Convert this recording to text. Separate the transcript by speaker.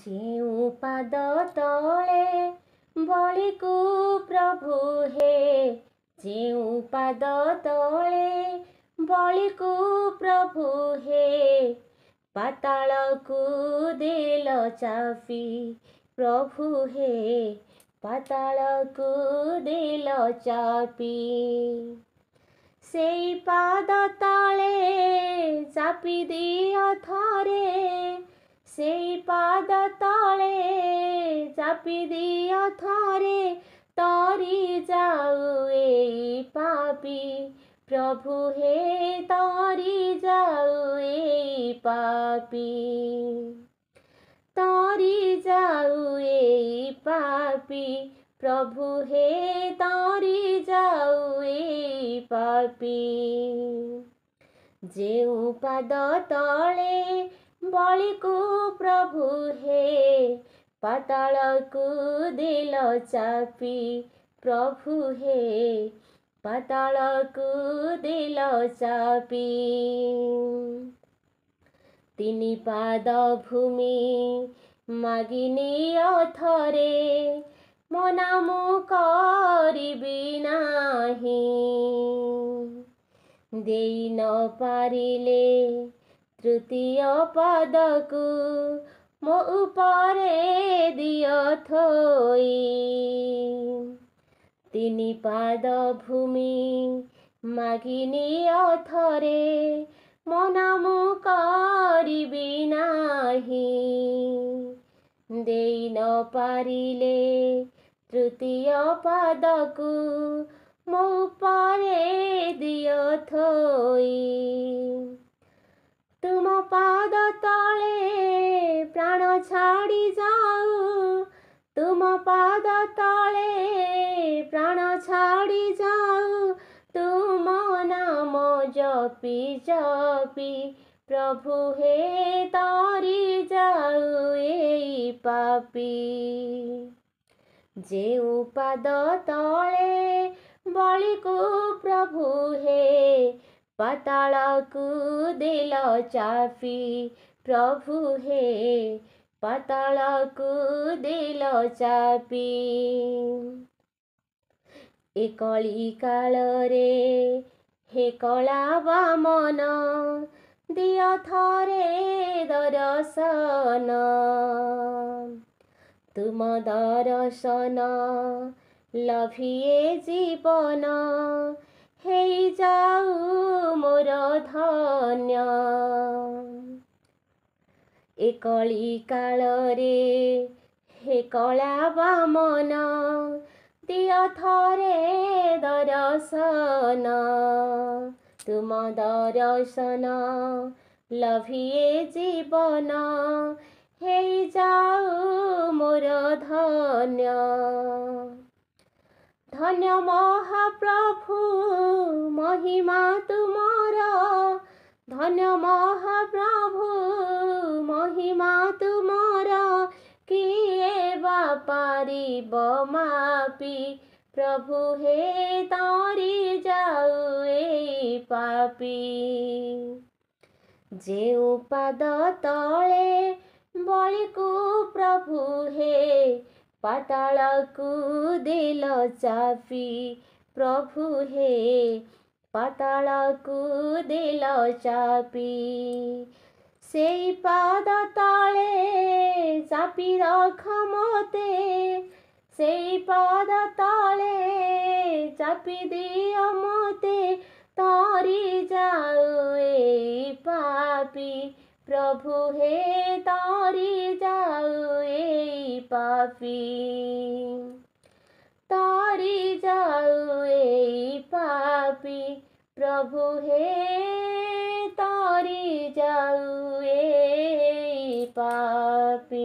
Speaker 1: ଯେଉଁ ପାଦ ତଳେ ବଳିକୁ ପ୍ରଭୁ ହେ ଯେଉଁ ପାଦ ତଳେ ବଳିକୁ ପ୍ରଭୁ ହେ ପାତାଳକୁ ଦେଲ ଚାପି ପ୍ରଭୁ ହେ ପାତାଳକୁ ଦେଲ ଚାପି ସେଇ ପାଦ ତଳେ ଚାପି ଦିଅ ଥରେ সেই পাদ তলে চাপি দিয়া থরে তরি যাও এই পাপি প্রভু হে তরি যাও এই পাপি তরি যাও এই পাপি প্রভু হে তরি যাও এই পাপি যে উপাদ তলে ବଳିକୁ ପ୍ରଭୁ ହେ ପାତାଳକୁ ଦେଲ ଚାପି ପ୍ରଭୁ ହେ ପାତାଳକୁ ଦେଲ ଚାପି ତିନି ପାଦ ଭୂମି ମାଗିନି ଅଥରେ ମୋ ନାମ କରିବି ନାହିଁ ଦେଇ ନ ପାରିଲେ তৃতীয় পদকু ମୋ ଉପରେ ଦିଅ ଥୋଇ ତିନି ପାଦ ଭୂମି ମାଗି ନିଅ ଥରେ ମନ ମୁଁ କରିବି ନାହିଁ ଦେଇ ନ ପାରିଲେ ତୃତୀୟ ପାଦକୁ ମୋ ଉପରେ ଦିଅ ଥୋଇ ତୁମ ପାଦ ତଳେ ପ୍ରାଣ ଛାଡ଼ି ଯାଉ ତୁମ ପାଦ ତଳେ ପ୍ରାଣ ଛାଡ଼ି ଯାଉ ତୁମ ନାମ ଜପି ଜପି ପ୍ରଭୁ ହେ ତରି ଯାଉ ଏଇ ପାପି ଯେଉଁ ପାଦ ତଳେ ବଳିକୁ ପ୍ରଭୁ ହେ ପାତାଳକୁ ଦେଲ ଚାପି ପ୍ରଭୁ ହେ ପାତାଳକୁ ଦେଲ ଚାପି ଏ କଳି କାଳରେ ହେ କଳା ବାମନ ଦିଅ ଥରେ ଦର୍ଶନ ତୁମ ଦର୍ଶନ ଲଭିଏ ଜୀବନ ହେଇ ଯାଉ ମୋର ଧନ୍ୟ ଏ କଳି କାଳରେ ହେ କଳା ବାମନ ଦିଅ ଥରେ ଦରସନ ତୁମ ଦରସନ ଲଭିଏ ଜୀବନ ହେଇ ଯାଉ ମୋର ଧନ୍ୟ ধন্য মহাপ্রভু মহিমা তুমর ধন্য মহাপ্রভু মহিমা তুমর কিয়ে বা পারিব মাপি প্রভু হে তরি যাও এই পাপি যে উপাদ তলে বলিকু প্রভু হে ପାତାଳକୁ ଦେଲ ଚାପି ପ୍ରଭୁ ହେ ପାତାଳକୁ ଦେଲ ଚାପି ସେଇ ପାଦ ତଳେ ଚାପି ରଖ ମୋତେ ସେଇ ପାଦ ତଳେ ଚାପି ଦିଅ ମୋତେ তরি যাও এই পাপি প্রভু হে তরি যাও পাপি তারি যাও এই পাপি প্রভু হে তারি যাও এই পাপি